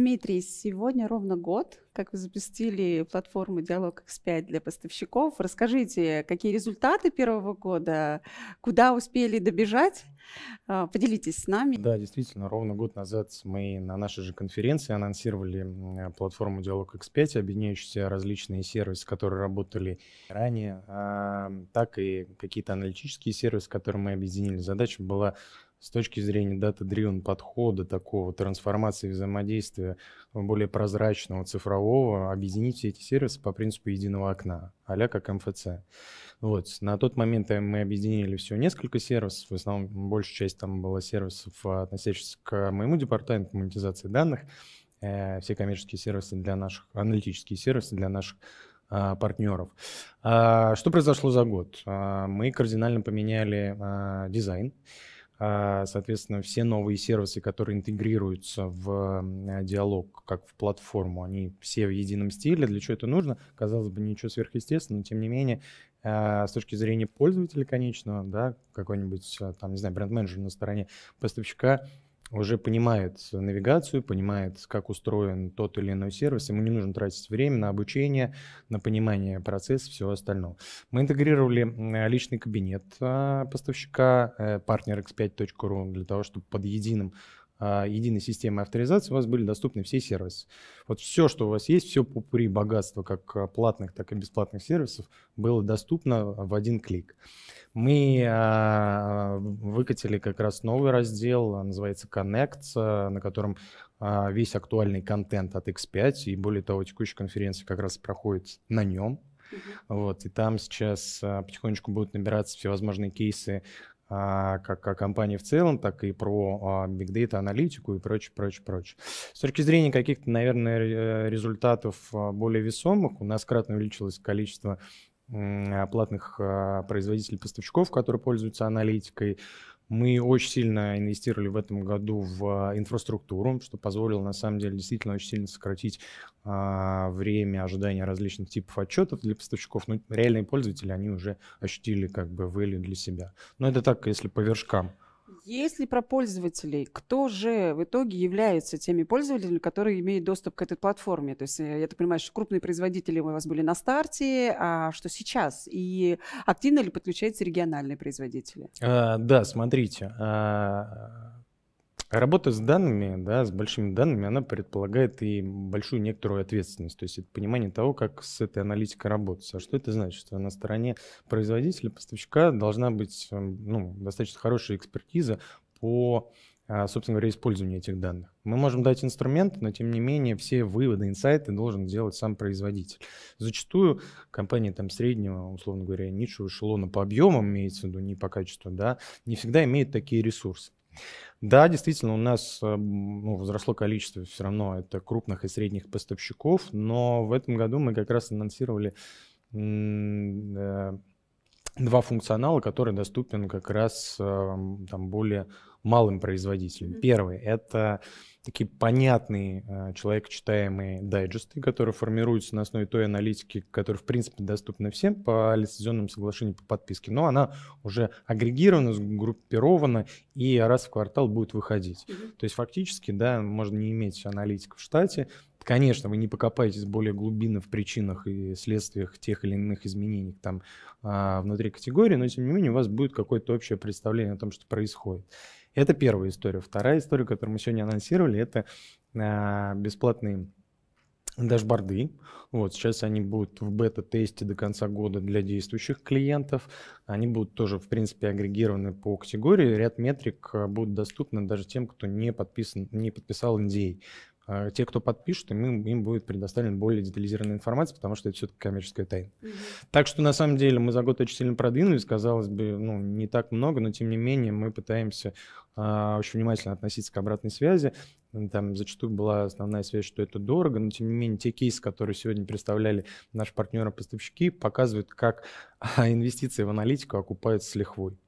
Дмитрий, сегодня ровно год, как вы запустили платформу «Диалог X5» для поставщиков. Расскажите, какие результаты первого года, куда успели добежать? А, поделитесь с нами. Да, действительно, ровно год назад мы на нашей же конференции анонсировали платформу «Диалог X5», объединяющуюся различные сервисы, которые работали ранее, а, так и какие-то аналитические сервисы, которые мы объединили. Задача была с точки зрения дата-дривен подхода, такого трансформации взаимодействия более прозрачного, цифрового, объединить все эти сервисы по принципу единого окна, а как МФЦ. Вот. На тот момент э, мы объединили всего несколько сервисов, в основном большая часть там была сервисов, э, относящихся к моему департаменту монетизации данных, э, все коммерческие сервисы для наших, аналитические сервисы для наших партнеров. А, что произошло за год? А, мы кардинально поменяли дизайн. А, соответственно, все новые сервисы, которые интегрируются в а, диалог, как в платформу, они все в едином стиле. Для чего это нужно? Казалось бы, ничего сверхъестественного, но тем не менее, а, с точки зрения пользователя конечного, да, какой-нибудь там, не знаю, бренд-менеджер на стороне поставщика, уже понимает навигацию, понимает, как устроен тот или иной сервис. Ему не нужно тратить время на обучение, на понимание процесса, всего остального. Мы интегрировали личный кабинет а, поставщика, partnerx5.ru, э, для того, чтобы под единым а, единой системы авторизации у вас были доступны все сервисы. Вот все, что у вас есть, все пупри богатства как а, платных, так и бесплатных сервисов было доступно в один клик. Мы а, выкатили как раз новый раздел, называется Connect, на котором весь актуальный контент от X5, и более того, текущая конференция как раз проходит на нем, Вот, и там сейчас потихонечку будут набираться всевозможные кейсы а, как о компании в целом, так и про а, Big Data аналитику и прочее, прочее, прочее. С точки зрения каких-то, наверное, э, результатов а, более весомых, у нас кратно увеличилось количество платных производителей-поставщиков, которые пользуются аналитикой. Мы очень сильно инвестировали в этом году в э, инфраструктуру, что позволило на самом деле действительно очень сильно сократить а, время ожидания различных типов отчетов для поставщиков. Но ну, реальные пользователи, они уже ощутили как бы value для себя. Но это так, если по вершкам. Если про пользователей, кто же в итоге является теми пользователями, которые имеют доступ к этой платформе? То есть, э, я так понимаю, что крупные производители у вас были на старте, а что сейчас? И активно ли подключаются региональные производители? А, да, смотрите. А Работа с данными, да, с большими данными, она предполагает и большую некоторую ответственность, то есть это понимание того, как с этой аналитикой работать. А что это значит? Что на стороне производителя, поставщика должна быть эм, ну, достаточно хорошая экспертиза по а, собственно говоря, использованию этих данных. Мы можем дать инструмент, но тем не менее все выводы, инсайты должен делать сам производитель. Зачастую компании там среднего, условно говоря, низшего эшелона по объемам, имеется в виду, не по качеству, да, не всегда имеют такие ресурсы. Да, действительно, у нас э, ну, возросло количество все равно это крупных и средних поставщиков, но в этом году мы как раз анонсировали э, два функционала, которые доступны как раз э, там, более малым производителям. Первый — это такие понятные э, человекочитаемые дайджесты, которые формируются на основе той аналитики, которая, в принципе, доступна всем по лицензионному соглашению по подписке, но она уже агрегирована, сгруппирована и раз в квартал будет выходить. Mm-hmm. То есть фактически, да, можно не иметь аналитика в штате, Конечно, вы не покопаетесь более глубинно в причинах и следствиях тех или иных изменений там а, внутри категории, но тем не менее у вас будет какое-то общее представление о том, что происходит. Это первая история. Вторая история, которую мы сегодня анонсировали, это а, бесплатные дашборды. Вот сейчас они будут в бета-тесте до конца года для действующих клиентов. Они будут тоже, в принципе, агрегированы по категории. Ряд метрик а, будут доступны даже тем, кто не подписан, не подписал NDA. А те, кто подпишут, им, им будет предоставлена более детализированная информация, потому что это все-таки коммерческая тайна. Mm-hmm. Так что, на самом деле, мы за год очень сильно продвинулись, казалось бы, ну, не так много, но, тем не менее, мы пытаемся а, очень внимательно относиться к обратной связи. Там зачастую была основная связь, что это дорого, но, тем не менее, те кейсы, которые сегодня представляли наши партнеры-поставщики, показывают, как а, инвестиции в аналитику окупаются с лихвой.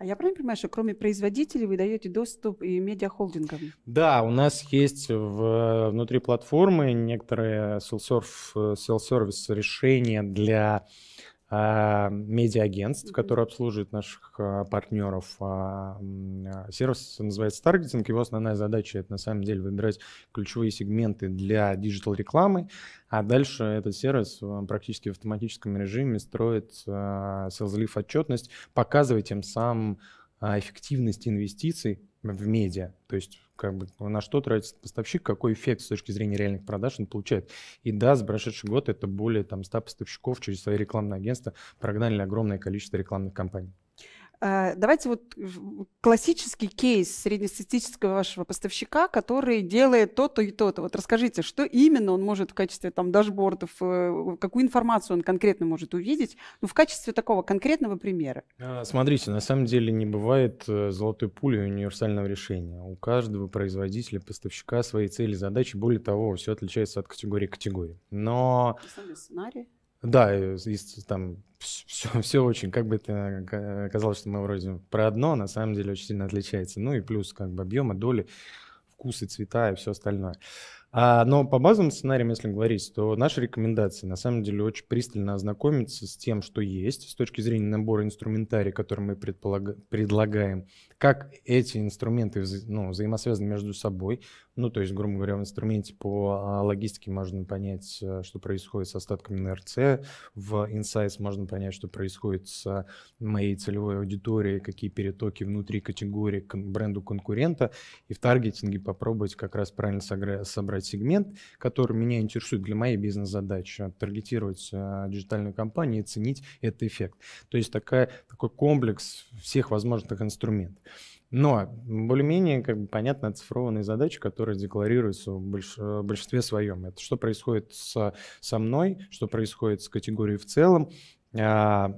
А я правильно понимаю, что кроме производителей вы даете доступ и медиахолдингам? Да, у нас есть в, э, внутри платформы некоторые э, self-service решения для а, медиа-агентств, mm-hmm. которое обслуживает наших а, партнеров. А, сервис называется таргетинг. Его основная задача — это на самом деле выбирать ключевые сегменты для диджитал-рекламы, а дальше этот сервис практически в автоматическом режиме строит sales отчетность, показывая тем самым а эффективность инвестиций в медиа, то есть как бы на что тратит поставщик, какой эффект с точки зрения реальных продаж он получает. И да, за прошедший год это более там 100 поставщиков через свои рекламные агентства прогнали огромное количество рекламных кампаний. Э, давайте вот классический кейс среднестатистического вашего поставщика, который делает то-то и то-то. Вот расскажите, что именно он может в качестве там дашбордов, э, какую информацию он конкретно может увидеть, ну, в качестве такого конкретного примера. А, смотрите, на самом деле не бывает э, золотой пули универсального решения. У каждого производителя, поставщика свои цели, задачи. Более того, все отличается от категории к категории. Но... Сценарий. Да, и, и, там все, все очень, как бы это казалось, что мы вроде про одно, а на самом деле очень сильно отличается. Ну и плюс как бы объема, доли, вкусы, цвета и все остальное. А, но по базовым сценариям, если говорить, то наша рекомендация на самом деле очень пристально ознакомиться с тем, что есть с точки зрения набора инструментария, который мы предполаг... предлагаем как эти инструменты ну, взаимосвязаны между собой. Ну, то есть, грубо говоря, в инструменте по а, логистике можно понять, э, что происходит с остатками на РЦ, в Insights можно понять, что происходит с моей целевой аудиторией, какие перетоки внутри категории к бренду конкурента, и в таргетинге попробовать как раз правильно собрать сегмент, который меня интересует для моей бизнес-задачи, таргетировать э, диджитальную компанию и ценить этот эффект. То есть такая, такой комплекс всех возможных инструментов. Но более-менее как бы понятно оцифрованные задачи, которые декларируются в больш... Э, большинстве своем. Это что происходит с... со мной, что происходит с категорией в целом, а...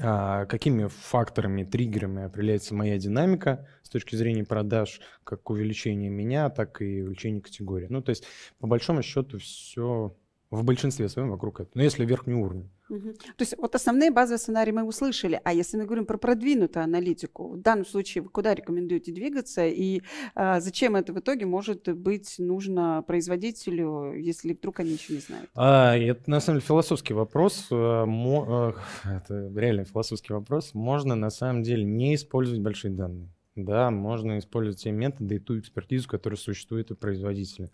А... какими факторами, триггерами определяется моя динамика с точки зрения продаж, как увеличение меня, так и увеличение категории. Ну, то есть, по большому счету, все в большинстве своем вокруг этого. Но если верхний уровень. То есть вот основные базовые сценарии мы услышали, а если мы говорим про продвинутую аналитику, в данном случае вы куда рекомендуете двигаться и а, зачем это в итоге может быть нужно производителю, если вдруг они еще не знают? А, это на самом деле философский вопрос, э, это реально философский вопрос. Можно на самом деле не использовать большие данные да, можно использовать те методы и ту экспертизу, которая существует у производителя.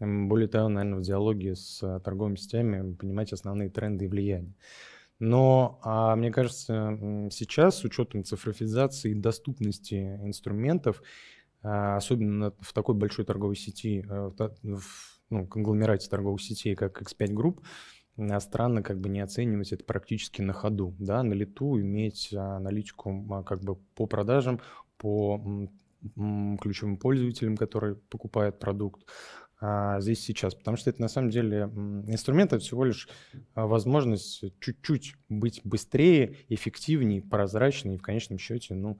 Более того, наверное, в диалоге с торговыми сетями понимать основные тренды и влияния. Но а, мне кажется, сейчас с учетом цифровизации и доступности инструментов, а, особенно в такой большой торговой сети, э, в, в ну, конгломерате торговых сетей, как X5 Group, а, странно как бы не оценивать это практически на ходу, да, на лету иметь а, аналитику как бы по продажам по ключевым пользователям, которые покупают продукт а, здесь сейчас. Потому что это на самом деле инструмент, это всего лишь а, возможность чуть-чуть быть быстрее, эффективнее, прозрачнее и в конечном счете, ну,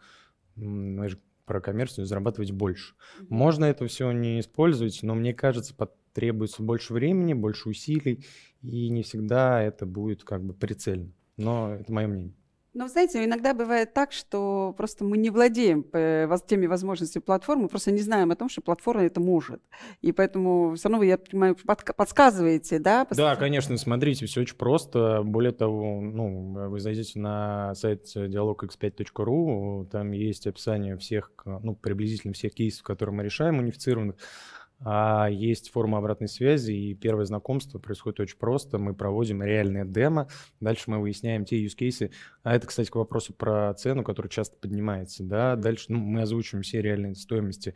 мы про коммерцию зарабатывать больше. Можно это все не использовать, но мне кажется, потребуется больше времени, больше усилий, и не всегда это будет как бы прицельно. Но это мое мнение. Но, ну, знаете, иногда бывает так, что просто мы не владеем э, теми возможностями платформы, просто не знаем о том, что платформа это может. И поэтому все равно вы, я понимаю, подсказываете, да? Да, конечно, смотрите, все очень просто. Более того, ну, вы зайдете на сайт dialogx5.ru, там есть описание всех, ну, приблизительно всех кейсов, которые мы решаем унифицированных а есть форма обратной связи, и первое знакомство происходит очень просто. Мы проводим реальное демо, дальше мы выясняем те use cases. А это, кстати, к вопросу про цену, которая часто поднимается. Да? Дальше ну, мы озвучиваем все реальные стоимости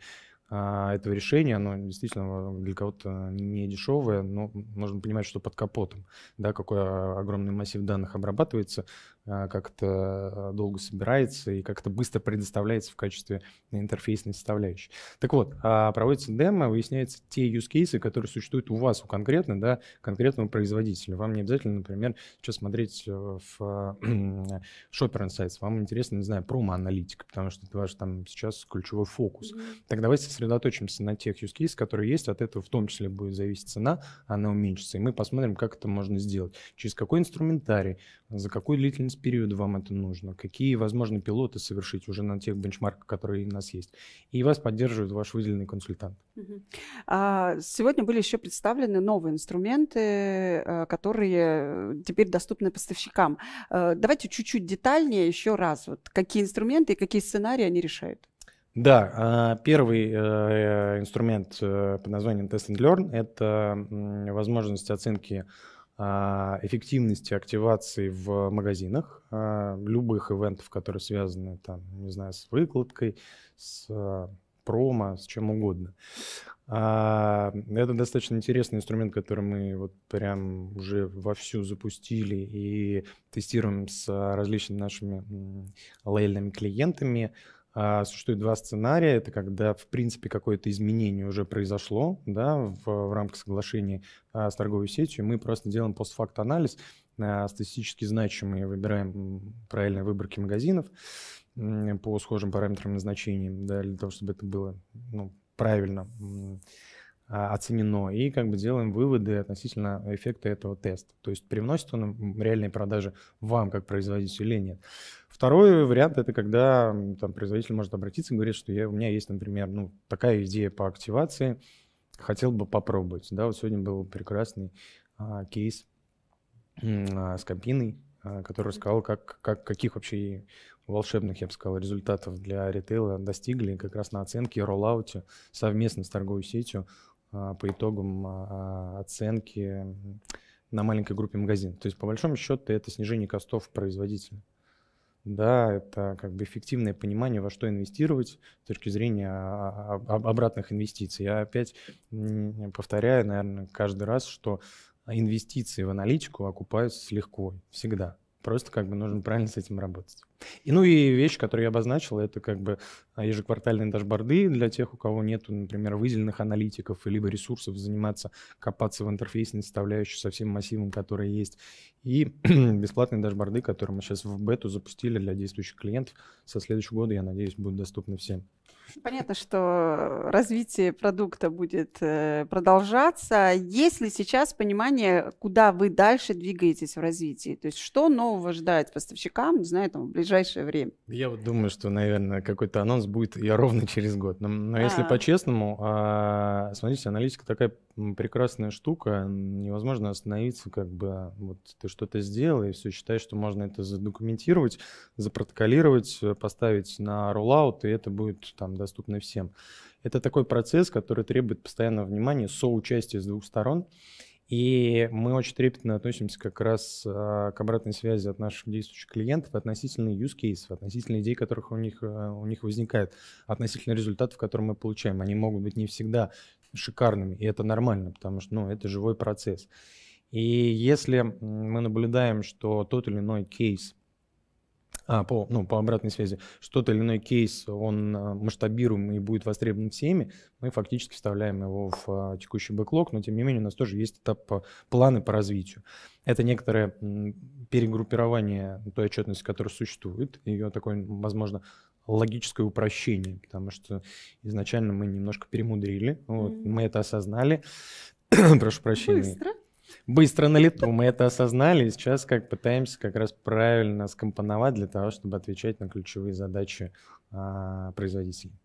а, этого решения. Оно действительно для кого-то не дешевое, но нужно понимать, что под капотом, да, какой а, огромный массив данных обрабатывается. А, как-то долго собирается и как-то быстро предоставляется в качестве интерфейсной составляющей. Так вот, а, проводится демо, выясняются те use cases, которые существуют у вас, у конкретно, да, конкретного производителя. Вам не обязательно, например, сейчас смотреть э, в а, Shopper Insights. Вам интересно, не знаю, промо-аналитика, потому что это ваш там сейчас ключевой фокус. Mm-hmm. Так давайте сосредоточимся на тех use cases, которые есть. От этого в том числе будет зависеть цена, она уменьшится. И мы посмотрим, как это можно сделать. Через какой инструментарий, за какую длительность период вам это нужно, какие, возможно, пилоты совершить уже на тех бенчмарках, которые у нас есть. И вас поддерживает ваш выделенный консультант. А, сегодня были еще представлены новые инструменты, э, которые теперь доступны поставщикам. Э, давайте чуть-чуть детальнее еще раз. Вот какие инструменты и какие сценарии они решают? Да, а, первый э, инструмент под названием Test and Learn – это возможность оценки а, эффективности активации в магазинах, а, любых ивентов, которые связаны, там, не знаю, с выкладкой, с а, промо, с чем угодно. Это достаточно интересный инструмент, который мы вот прям уже вовсю запустили и тестируем с различными нашими лояльными клиентами. А, существует два сценария. Это когда, в принципе, какое-то изменение уже произошло да, в, в рамках соглашения а, с торговой сетью. Мы просто делаем постфакт-анализ, а, статистически значимые, выбираем правильные выборки магазинов по схожим параметрам назначения, да, для того, чтобы это было ну, правильно оценено, и как бы делаем выводы относительно эффекта этого теста. То есть привносит он реальные продажи вам как производителю или нет. Второй вариант — это когда там, производитель может обратиться и говорит, что я, у меня есть, например, ну, такая идея по активации, хотел бы попробовать. Да, вот сегодня был прекрасный а, кейс а, с Копиной, а, который рассказал, как, как, каких вообще волшебных, я бы сказал, результатов для ритейла достигли как раз на оценке и роллауте совместно с торговой сетью а, по итогам а, оценки на маленькой группе магазин. То есть, по большому счету, это снижение костов производителя да, это как бы эффективное понимание, во что инвестировать с точки зрения а, а, обратных инвестиций. Я опять повторяю, наверное, каждый раз, что инвестиции в аналитику окупаются легко всегда. Просто как бы нужно правильно с этим работать. И ну и вещь, которую я обозначил, это как бы а, ежеквартальные дашборды для тех, у кого нет, например, выделенных аналитиков либо ресурсов заниматься, копаться в интерфейсной составляющей со всем массивом, который есть. И бесплатные дашборды, которые мы сейчас в бету запустили для действующих клиентов. Со следующего года, я надеюсь, будут доступны всем. Понятно, что развитие продукта будет э, продолжаться. Есть ли сейчас понимание, куда вы дальше двигаетесь в развитии? То есть что нового ждать поставщикам, не знаю, там, в ближайшее время? Я вот думаю, что, наверное, какой-то анонс будет я ровно через год. Но, но если А-а-а. по-честному, а, смотрите, аналитика такая прекрасная штука, невозможно остановиться, как бы а, вот ты что-то сделал, и все считаешь, что можно это задокументировать, запротоколировать, э, поставить на роллаут, и это будет там доступно всем. Это такой процесс, который требует постоянного внимания, соучастия с двух сторон. И мы очень трепетно относимся как раз а, к обратной связи от наших действующих клиентов относительно use кейсов, относительно идей, которых у них, а, у них возникает, относительно результатов, которые мы получаем. Они могут быть не всегда шикарными, и это нормально, потому что ну, это живой процесс. И если мы наблюдаем, что тот или иной кейс а, по, ну, по обратной связи, что тот или иной кейс, он а, масштабируем и будет востребован всеми, мы фактически вставляем его в а, текущий бэклог, но тем не менее у нас тоже есть этап планы по развитию. Это некоторое перегруппирование той отчетности, которая существует, ее такое, возможно, логическое упрощение, потому что изначально мы немножко перемудрили, вот, mm-hmm. мы это осознали, прошу прощения. Быстро быстро на лету мы это осознали, и сейчас как пытаемся как раз правильно скомпоновать для того, чтобы отвечать на ключевые задачи а, производителей.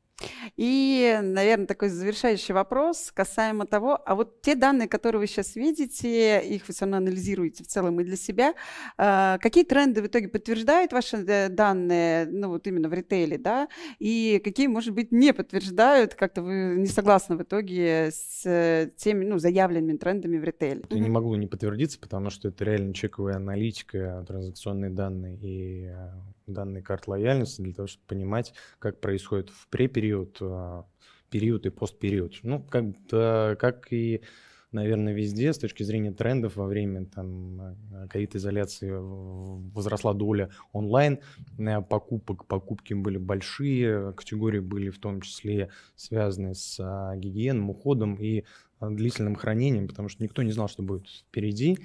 И, наверное, такой завершающий вопрос касаемо того, а вот те данные, которые вы сейчас видите, их вы все равно анализируете в целом и для себя, а, какие тренды в итоге подтверждают ваши э, данные, ну вот именно в ритейле, да, и какие, может быть, не подтверждают, как-то вы не согласны в итоге с э, теми, ну, заявленными трендами в ритейле? Я не могу не подтвердиться, потому что это реально чековая аналитика, транзакционные данные и э, данной карт лояльности для того, чтобы понимать, как происходит в препериод, а, период и постпериод. Ну, как, как и наверное, везде с точки зрения трендов во время там, э, ковид-изоляции возросла доля онлайн э, покупок. Покупки были большие, категории были в том числе связаны с а, гигиеном, уходом и а, длительным хранением, потому что никто не знал, что будет впереди,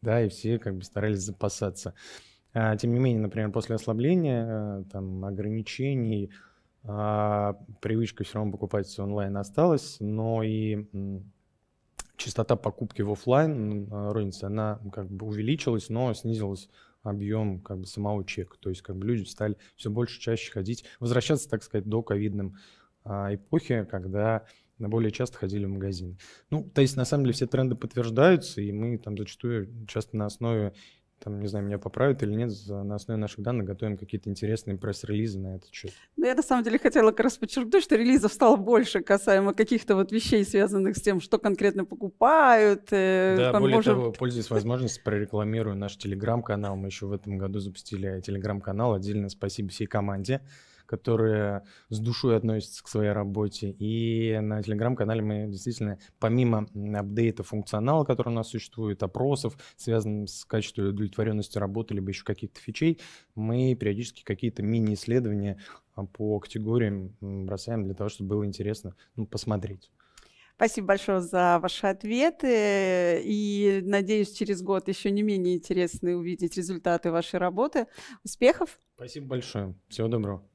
да, и все как бы старались запасаться. А, тем не менее, например, после ослабления, э, там, ограничений, а, привычка все равно покупать все онлайн осталась, но и частота покупки в офлайн розница, она как бы увеличилась, но снизилась объем как бы самого чека. То есть как бы люди стали все больше чаще ходить, возвращаться, так сказать, до ковидным а, эпохи, когда более часто ходили в магазин. Ну, то есть на самом деле все тренды подтверждаются, и мы там зачастую часто на основе там, не знаю, меня поправят или нет, на основе наших данных готовим какие-то интересные пресс-релизы на этот счет. Ну, я на самом деле хотела как раз подчеркнуть, что релизов стало больше касаемо каких-то вот вещей, связанных с тем, что конкретно покупают. Э, да, более может... того, пользуясь возможностью, прорекламирую наш телеграм-канал. Мы еще в этом году запустили телеграм-канал. Отдельно спасибо всей команде которые с душой относятся к своей работе. И на телеграм-канале мы действительно, помимо апдейта функционала, который у нас существует, опросов, связанных с качеством удовлетворенности работы, либо еще каких-то фичей, мы периодически какие-то мини-исследования а, по категориям бросаем для того, чтобы было интересно ну, посмотреть. Спасибо большое за ваши ответы. И надеюсь, через год еще не менее интересно увидеть результаты вашей работы. Успехов! Спасибо большое. Всего доброго.